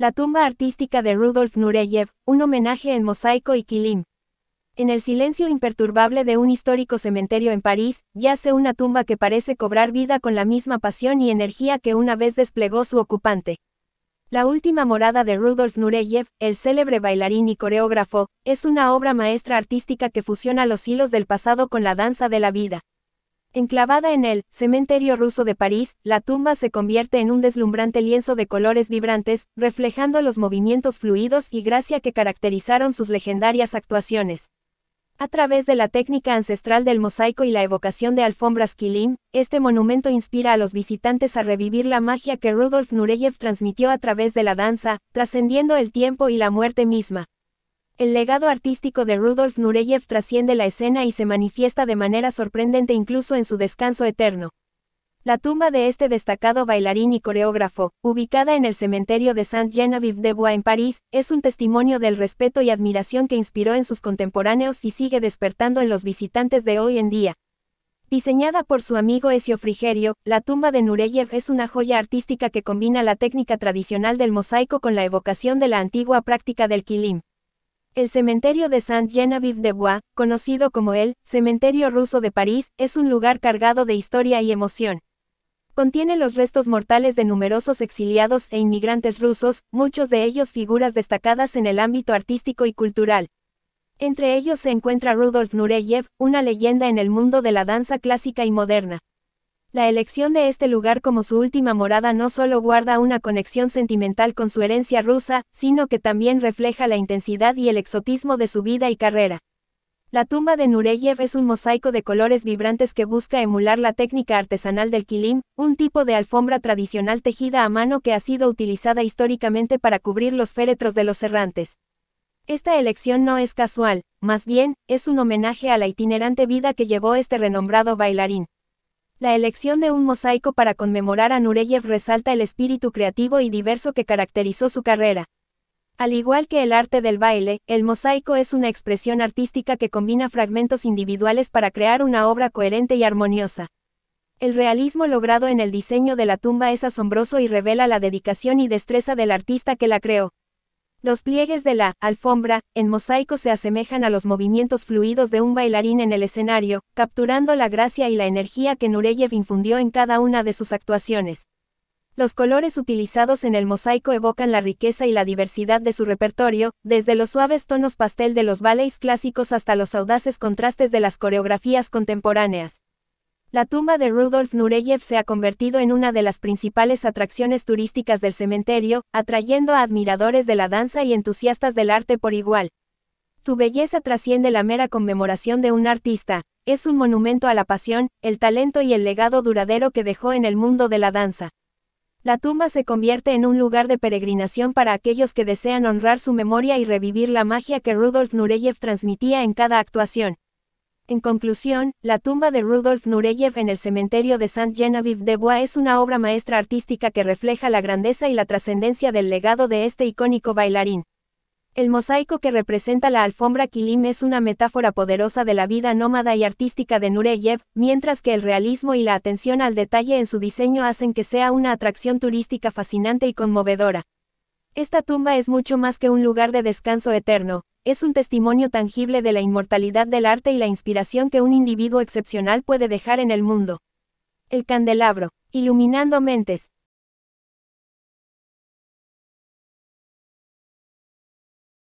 La tumba artística de Rudolf Nureyev, un homenaje en mosaico y kilim. En el silencio imperturbable de un histórico cementerio en París, yace una tumba que parece cobrar vida con la misma pasión y energía que una vez desplegó su ocupante. La última morada de Rudolf Nureyev, el célebre bailarín y coreógrafo, es una obra maestra artística que fusiona los hilos del pasado con la danza de la vida. Enclavada en el cementerio ruso de París, la tumba se convierte en un deslumbrante lienzo de colores vibrantes, reflejando los movimientos fluidos y gracia que caracterizaron sus legendarias actuaciones. A través de la técnica ancestral del mosaico y la evocación de alfombras Kilim, este monumento inspira a los visitantes a revivir la magia que Rudolf Nureyev transmitió a través de la danza, trascendiendo el tiempo y la muerte misma. El legado artístico de Rudolf Nureyev trasciende la escena y se manifiesta de manera sorprendente incluso en su descanso eterno. La tumba de este destacado bailarín y coreógrafo, ubicada en el cementerio de saint genevieve de Bois en París, es un testimonio del respeto y admiración que inspiró en sus contemporáneos y sigue despertando en los visitantes de hoy en día. Diseñada por su amigo Ezio Frigerio, la tumba de Nureyev es una joya artística que combina la técnica tradicional del mosaico con la evocación de la antigua práctica del kilim. El cementerio de saint Genevieve de bois conocido como el Cementerio Ruso de París, es un lugar cargado de historia y emoción. Contiene los restos mortales de numerosos exiliados e inmigrantes rusos, muchos de ellos figuras destacadas en el ámbito artístico y cultural. Entre ellos se encuentra Rudolf Nureyev, una leyenda en el mundo de la danza clásica y moderna. La elección de este lugar como su última morada no solo guarda una conexión sentimental con su herencia rusa, sino que también refleja la intensidad y el exotismo de su vida y carrera. La tumba de Nureyev es un mosaico de colores vibrantes que busca emular la técnica artesanal del kilim, un tipo de alfombra tradicional tejida a mano que ha sido utilizada históricamente para cubrir los féretros de los errantes. Esta elección no es casual, más bien, es un homenaje a la itinerante vida que llevó este renombrado bailarín. La elección de un mosaico para conmemorar a Nureyev resalta el espíritu creativo y diverso que caracterizó su carrera. Al igual que el arte del baile, el mosaico es una expresión artística que combina fragmentos individuales para crear una obra coherente y armoniosa. El realismo logrado en el diseño de la tumba es asombroso y revela la dedicación y destreza del artista que la creó. Los pliegues de la alfombra en mosaico se asemejan a los movimientos fluidos de un bailarín en el escenario, capturando la gracia y la energía que Nureyev infundió en cada una de sus actuaciones. Los colores utilizados en el mosaico evocan la riqueza y la diversidad de su repertorio, desde los suaves tonos pastel de los ballets clásicos hasta los audaces contrastes de las coreografías contemporáneas. La tumba de Rudolf Nureyev se ha convertido en una de las principales atracciones turísticas del cementerio, atrayendo a admiradores de la danza y entusiastas del arte por igual. Su belleza trasciende la mera conmemoración de un artista, es un monumento a la pasión, el talento y el legado duradero que dejó en el mundo de la danza. La tumba se convierte en un lugar de peregrinación para aquellos que desean honrar su memoria y revivir la magia que Rudolf Nureyev transmitía en cada actuación. En conclusión, la tumba de Rudolf Nureyev en el cementerio de Saint Genevieve de Bois es una obra maestra artística que refleja la grandeza y la trascendencia del legado de este icónico bailarín. El mosaico que representa la alfombra Kilim es una metáfora poderosa de la vida nómada y artística de Nureyev, mientras que el realismo y la atención al detalle en su diseño hacen que sea una atracción turística fascinante y conmovedora. Esta tumba es mucho más que un lugar de descanso eterno, es un testimonio tangible de la inmortalidad del arte y la inspiración que un individuo excepcional puede dejar en el mundo. El candelabro, iluminando mentes,